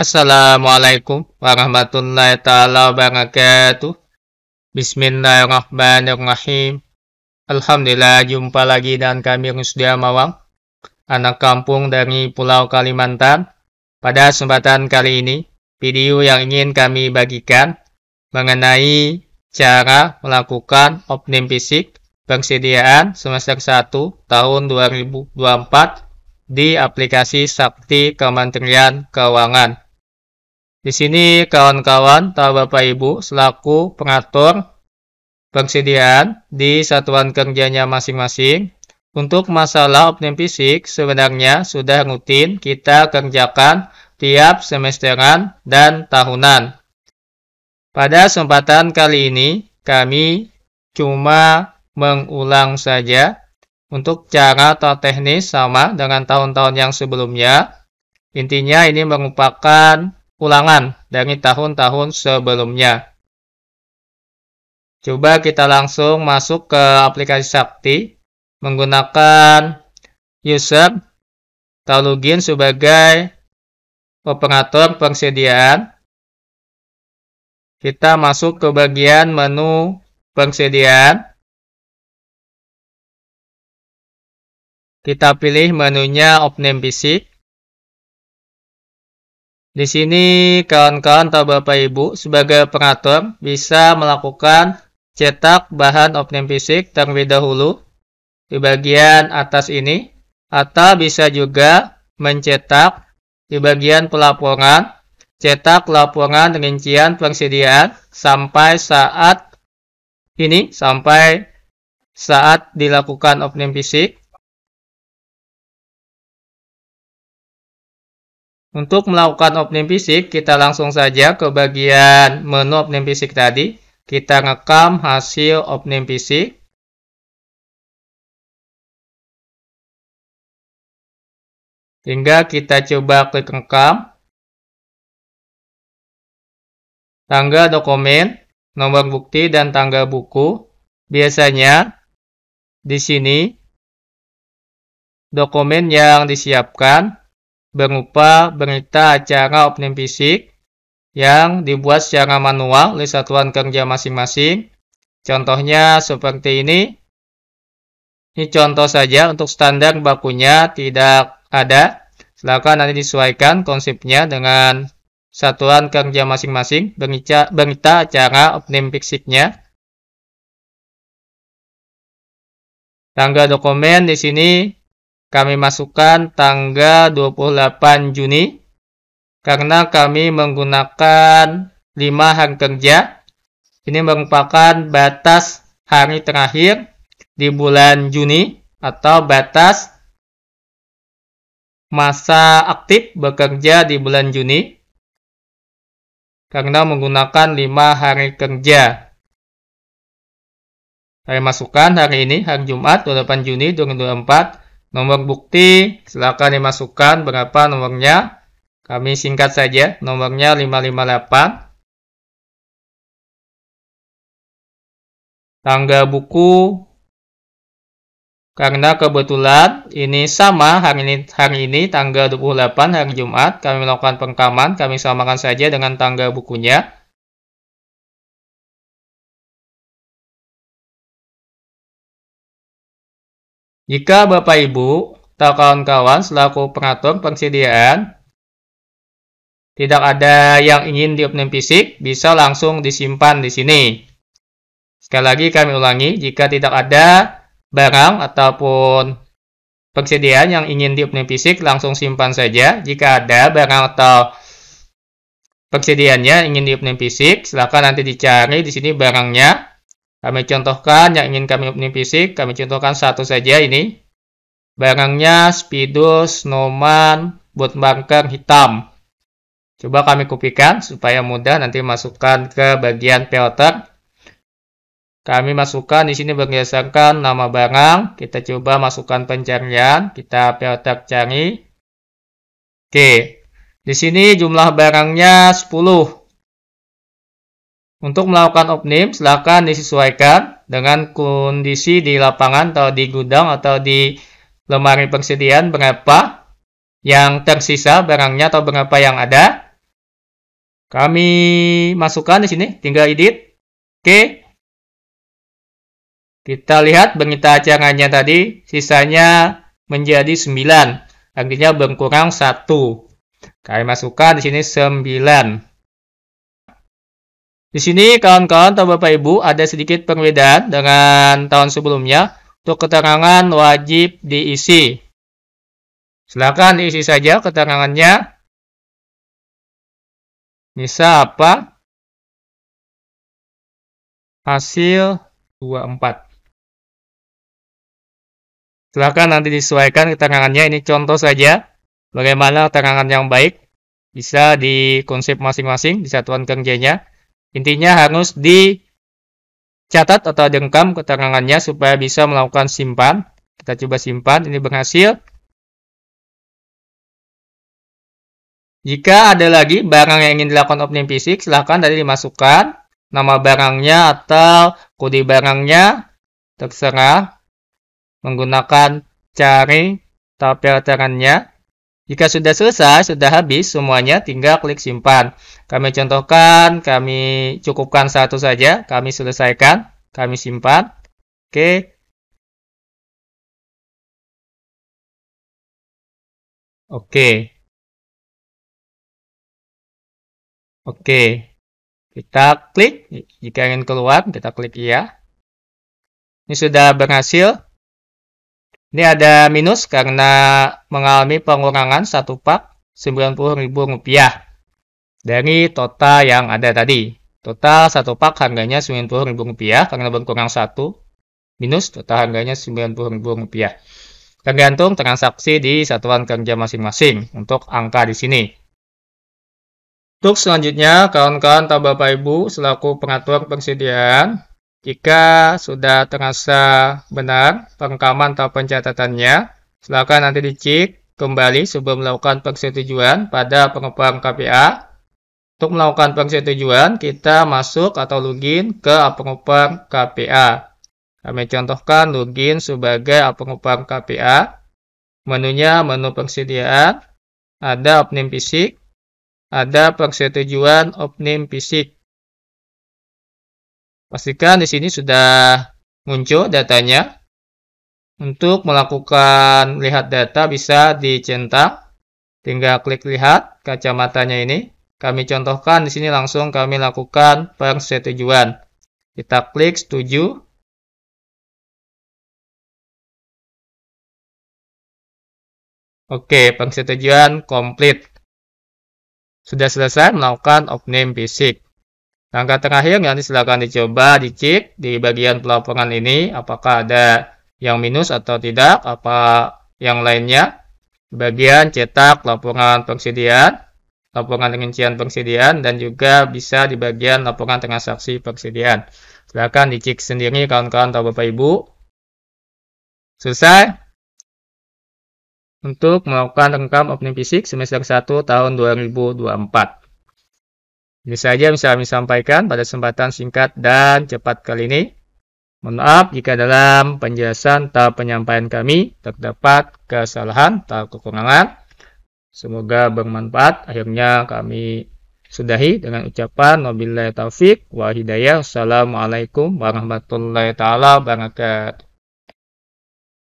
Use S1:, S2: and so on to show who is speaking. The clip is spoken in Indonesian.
S1: Assalamualaikum warahmatullahi taala wabarakatuh. Bismillahirrahmanirrahim. Alhamdulillah jumpa lagi dengan kami Rusdia Mawang, anak kampung dari Pulau Kalimantan. Pada kesempatan kali ini, video yang ingin kami bagikan mengenai cara melakukan opnim fisik persediaan semester 1 tahun 2024 di aplikasi Sakti Kementerian Keuangan. Di sini kawan-kawan atau Bapak Ibu selaku pengatur persediaan di satuan kerjanya masing-masing. Untuk masalah optim fisik sebenarnya sudah rutin kita kerjakan tiap semesteran dan tahunan. Pada kesempatan kali ini kami cuma mengulang saja untuk cara atau teknis sama dengan tahun-tahun yang sebelumnya. Intinya ini merupakan ulangan dari tahun-tahun sebelumnya. Coba kita langsung masuk ke aplikasi Sakti menggunakan user atau login sebagai
S2: operator persediaan. Kita masuk ke bagian menu persediaan. Kita pilih menunya Opname Basic.
S1: Di sini kawan-kawan atau Bapak Ibu sebagai pengatur bisa melakukan cetak bahan opname fisik terlebih dahulu di bagian atas ini atau bisa juga mencetak di bagian pelaporan cetak laporan rincian persediaan sampai saat
S2: ini sampai saat dilakukan opname fisik Untuk melakukan opening fisik, kita langsung saja ke bagian menu opening fisik tadi. Kita rekam hasil opening fisik. Hingga kita coba klik rekam. Tanggal dokumen, nomor bukti, dan tanggal buku. Biasanya, di sini,
S1: dokumen yang disiapkan berupa berita acara opening fisik yang dibuat secara manual oleh satuan kerja masing-masing. Contohnya seperti ini. Ini contoh saja untuk standar bakunya tidak ada. Silakan nanti disesuaikan konsepnya dengan satuan kerja masing-masing, berita, berita acara opening fisiknya.
S2: Tangga dokumen di sini kami masukkan tanggal 28 Juni
S1: karena kami menggunakan 5 hari kerja. Ini merupakan batas hari terakhir di bulan Juni atau batas masa aktif bekerja di bulan Juni karena menggunakan 5 hari kerja. Saya masukkan hari ini, hari Jumat 28 Juni 2024, Nomor bukti silakan dimasukkan berapa nomornya. Kami singkat
S2: saja, nomornya 558. Tangga buku karena kebetulan
S1: ini sama hari ini, hari ini tanggal 28 hari Jumat kami melakukan pengkaman,
S2: kami samakan saja dengan tangga bukunya. Jika Bapak Ibu atau kawan-kawan selaku pengatur persediaan
S1: tidak ada yang ingin dioptimalkan fisik, bisa langsung disimpan di sini. Sekali lagi kami ulangi, jika tidak ada barang ataupun persediaan yang ingin dioptimalkan fisik, langsung simpan saja. Jika ada barang atau persediaannya ingin dioptimalkan fisik, silakan nanti dicari di sini barangnya. Kami contohkan yang ingin kami opening fisik, kami contohkan satu saja ini. Barangnya spidol, snowman, boot marker hitam. Coba kami kupikan supaya mudah nanti masukkan ke bagian filter. Kami masukkan di sini berdasarkan nama barang. Kita coba masukkan pencarian. Kita filter cari. Oke. Di sini jumlah barangnya 10. Untuk melakukan opname, silakan disesuaikan dengan kondisi di lapangan atau di gudang atau di lemari persediaan berapa yang tersisa barangnya atau berapa yang ada. Kami masukkan di sini, tinggal edit. Oke. Kita lihat berita acaranya tadi, sisanya menjadi 9. Artinya berkurang 1. Kami masukkan di sini 9. Di sini kawan-kawan atau Bapak Ibu ada sedikit perbedaan dengan tahun sebelumnya untuk keterangan wajib
S2: diisi. Silakan diisi saja keterangannya. Nisa apa? Hasil 24. Silakan nanti
S1: disesuaikan keterangannya. Ini contoh saja bagaimana keterangan yang baik bisa di konsep masing-masing di satuan kerjanya. Intinya harus dicatat atau dengkam keterangannya supaya bisa melakukan simpan. Kita coba simpan, ini berhasil. Jika ada lagi barang yang ingin dilakukan opening fisik, silahkan tadi dimasukkan nama barangnya atau kode barangnya, terserah menggunakan cari tabel alterannya jika sudah selesai, sudah habis semuanya, tinggal klik simpan. Kami contohkan, kami cukupkan satu saja, kami selesaikan,
S2: kami simpan. Oke. Oke. Oke. Kita klik, jika ingin keluar, kita klik iya. Ini sudah berhasil ini ada
S1: minus karena mengalami pengurangan satu pak Rp90.000 dari total yang ada tadi. Total satu pak harganya Rp90.000 karena berkurang satu minus total harganya Rp90.000. Tergantung transaksi di satuan kerja masing-masing untuk angka di sini. Untuk selanjutnya, kawan-kawan atau Bapak Ibu selaku pengatur persediaan jika sudah terasa benar perekaman atau pencatatannya, silakan nanti dicek kembali sebelum melakukan persetujuan pada pengepang KPA. Untuk melakukan persetujuan, kita masuk atau login ke pengepang KPA. Kami contohkan login sebagai pengepang KPA. Menunya menu persediaan, ada opnim fisik, ada persetujuan opnim fisik. Pastikan di sini sudah muncul datanya. Untuk melakukan lihat data bisa dicentang. Tinggal klik lihat kacamatanya
S2: ini. Kami contohkan di sini langsung kami lakukan persetujuan. Kita klik setuju. Oke, persetujuan komplit.
S1: Sudah selesai melakukan opname basic. Langkah terakhir nanti silakan dicoba dicek di bagian pelaporan ini apakah ada yang minus atau tidak, apa yang lainnya. Bagian cetak laporan persediaan, laporan rincian persediaan, dan juga bisa di bagian laporan transaksi persediaan. Silakan dicek sendiri kawan-kawan atau Bapak Ibu. Selesai. Untuk melakukan rekam opening fisik semester 1 tahun 2024. Ini saja yang bisa kami sampaikan pada kesempatan singkat dan cepat kali ini. Mohon maaf jika dalam penjelasan atau penyampaian kami terdapat kesalahan atau kekurangan. Semoga bermanfaat. Akhirnya kami sudahi dengan ucapan Nabilai taufik wa hidayah. Assalamualaikum warahmatullahi taala wabarakatuh.